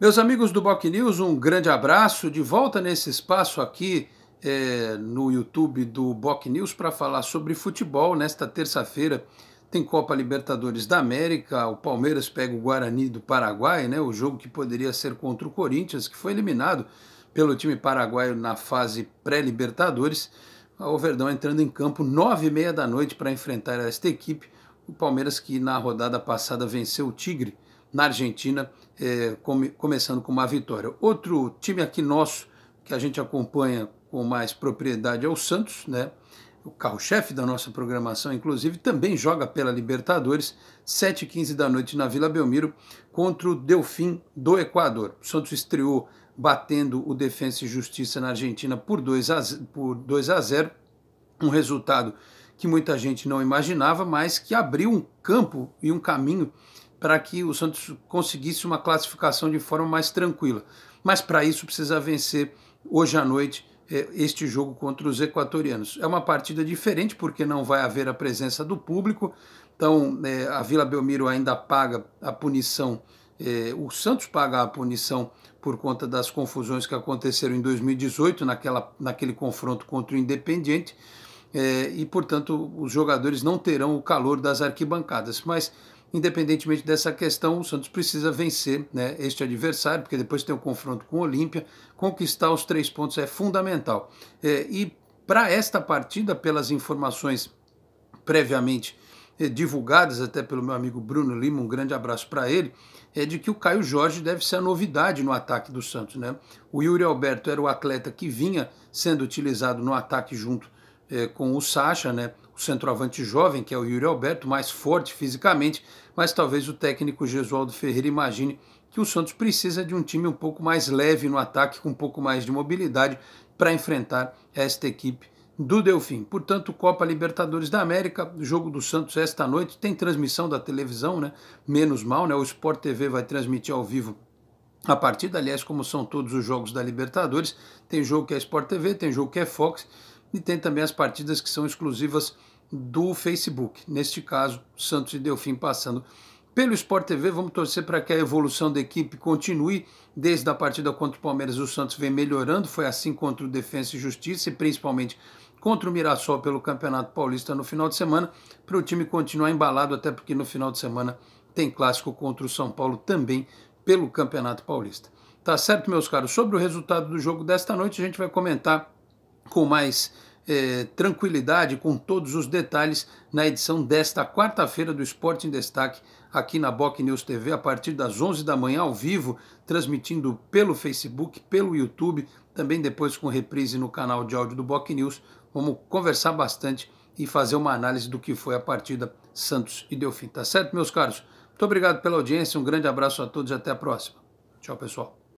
Meus amigos do Boc News, um grande abraço. De volta nesse espaço aqui é, no YouTube do Boc News para falar sobre futebol. Nesta terça-feira tem Copa Libertadores da América. O Palmeiras pega o Guarani do Paraguai, né? O jogo que poderia ser contra o Corinthians, que foi eliminado pelo time paraguaio na fase pré-Libertadores. O Verdão entrando em campo nove e meia da noite para enfrentar esta equipe. O Palmeiras que na rodada passada venceu o Tigre na Argentina, eh, come, começando com uma vitória. Outro time aqui nosso que a gente acompanha com mais propriedade é o Santos, né? O carro-chefe da nossa programação, inclusive, também joga pela Libertadores, 7h15 da noite na Vila Belmiro, contra o Delfim do Equador. O Santos estreou batendo o Defensa e Justiça na Argentina por 2 a, por 2 a 0, um resultado que muita gente não imaginava, mas que abriu um campo e um caminho para que o Santos conseguisse uma classificação de forma mais tranquila. Mas para isso precisa vencer hoje à noite é, este jogo contra os equatorianos. É uma partida diferente porque não vai haver a presença do público, então é, a Vila Belmiro ainda paga a punição, é, o Santos paga a punição por conta das confusões que aconteceram em 2018 naquela, naquele confronto contra o Independiente é, e, portanto, os jogadores não terão o calor das arquibancadas. Mas, independentemente dessa questão, o Santos precisa vencer né, este adversário, porque depois tem o um confronto com o Olímpia. Conquistar os três pontos é fundamental. É, e para esta partida, pelas informações previamente é, divulgadas até pelo meu amigo Bruno Lima, um grande abraço para ele, é de que o Caio Jorge deve ser a novidade no ataque do Santos. Né? O Yuri Alberto era o atleta que vinha sendo utilizado no ataque junto é, com o Sacha, né? o centroavante jovem, que é o Yuri Alberto, mais forte fisicamente, mas talvez o técnico Gesualdo Ferreira imagine que o Santos precisa de um time um pouco mais leve no ataque, com um pouco mais de mobilidade para enfrentar esta equipe do Delfim. Portanto, Copa Libertadores da América, jogo do Santos esta noite, tem transmissão da televisão, né? Menos mal, né? O Sport TV vai transmitir ao vivo a partida, aliás, como são todos os jogos da Libertadores, tem jogo que é Sport TV, tem jogo que é Fox, e tem também as partidas que são exclusivas do Facebook. Neste caso, Santos e Delfim passando pelo Sport TV. Vamos torcer para que a evolução da equipe continue. Desde a partida contra o Palmeiras, o Santos vem melhorando. Foi assim contra o Defensa e Justiça e principalmente contra o Mirassol pelo Campeonato Paulista no final de semana. Para o time continuar embalado, até porque no final de semana tem clássico contra o São Paulo também pelo Campeonato Paulista. Tá certo, meus caros? Sobre o resultado do jogo desta noite, a gente vai comentar com mais é, tranquilidade, com todos os detalhes, na edição desta quarta-feira do Esporte em Destaque, aqui na Boc News TV, a partir das 11 da manhã, ao vivo, transmitindo pelo Facebook, pelo YouTube, também depois com reprise no canal de áudio do Boc News. Vamos conversar bastante e fazer uma análise do que foi a partida Santos e Delfim. Tá certo, meus caros? Muito obrigado pela audiência, um grande abraço a todos e até a próxima. Tchau, pessoal.